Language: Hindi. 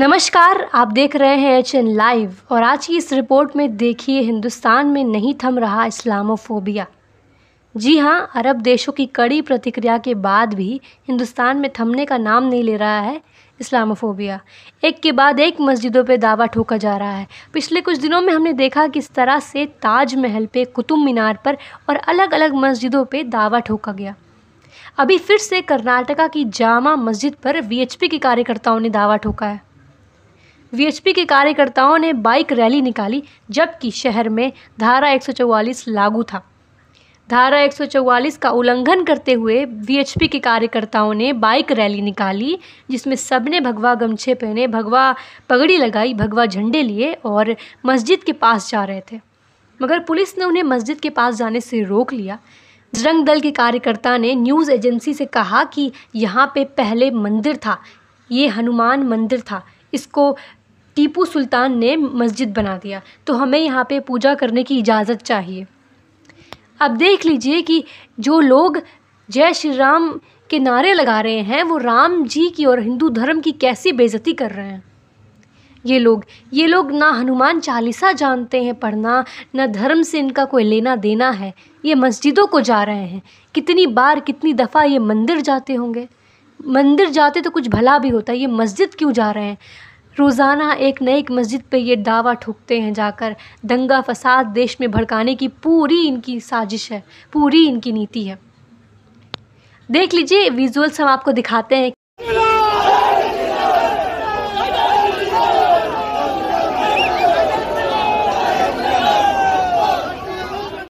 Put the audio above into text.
नमस्कार आप देख रहे हैं एच एन लाइव और आज की इस रिपोर्ट में देखिए हिंदुस्तान में नहीं थम रहा इस्लामोफोबिया जी हाँ अरब देशों की कड़ी प्रतिक्रिया के बाद भी हिंदुस्तान में थमने का नाम नहीं ले रहा है इस्लामोफोबिया एक के बाद एक मस्जिदों पे दावा ठोका जा रहा है पिछले कुछ दिनों में हमने देखा किस तरह से ताजमहल पे कुतुब मीनार पर और अलग अलग मस्जिदों पे दावा ठोका गया अभी फिर से कर्नाटका की जामा मस्जिद पर वीएचपी के कार्यकर्ताओं ने दावा ठोका है वीएचपी के कार्यकर्ताओं ने बाइक रैली निकाली जबकि शहर में धारा 144 लागू था धारा 144 का उल्लंघन करते हुए वीएचपी के कार्यकर्ताओं ने बाइक रैली निकाली जिसमें सबने भगवा गमछे पहने भगवा पगड़ी लगाई भगवा झंडे लिए और मस्जिद के पास जा रहे थे मगर पुलिस ने उन्हें मस्जिद के पास जाने से रोक लिया बजरंग दल के कार्यकर्ता ने न्यूज़ एजेंसी से कहा कि यहाँ पे पहले मंदिर था ये हनुमान मंदिर था इसको टीपू सुल्तान ने मस्जिद बना दिया तो हमें यहाँ पे पूजा करने की इजाज़त चाहिए अब देख लीजिए कि जो लोग जय श्री राम के नारे लगा रहे हैं वो राम जी की और हिंदू धर्म की कैसी बेज़ती कर रहे हैं ये लोग ये लोग ना हनुमान चालीसा जानते हैं पढ़ना ना धर्म से इनका कोई लेना देना है ये मस्जिदों को जा रहे हैं कितनी बार कितनी दफ़ा ये मंदिर जाते होंगे मंदिर जाते तो कुछ भला भी होता है ये मस्जिद क्यों जा रहे हैं रोज़ाना एक नए एक मस्जिद पे ये दावा ठोकते हैं जाकर दंगा फसाद देश में भड़काने की पूरी इनकी साजिश है पूरी इनकी नीति है देख लीजिए विज़ुअल्स हम आपको दिखाते हैं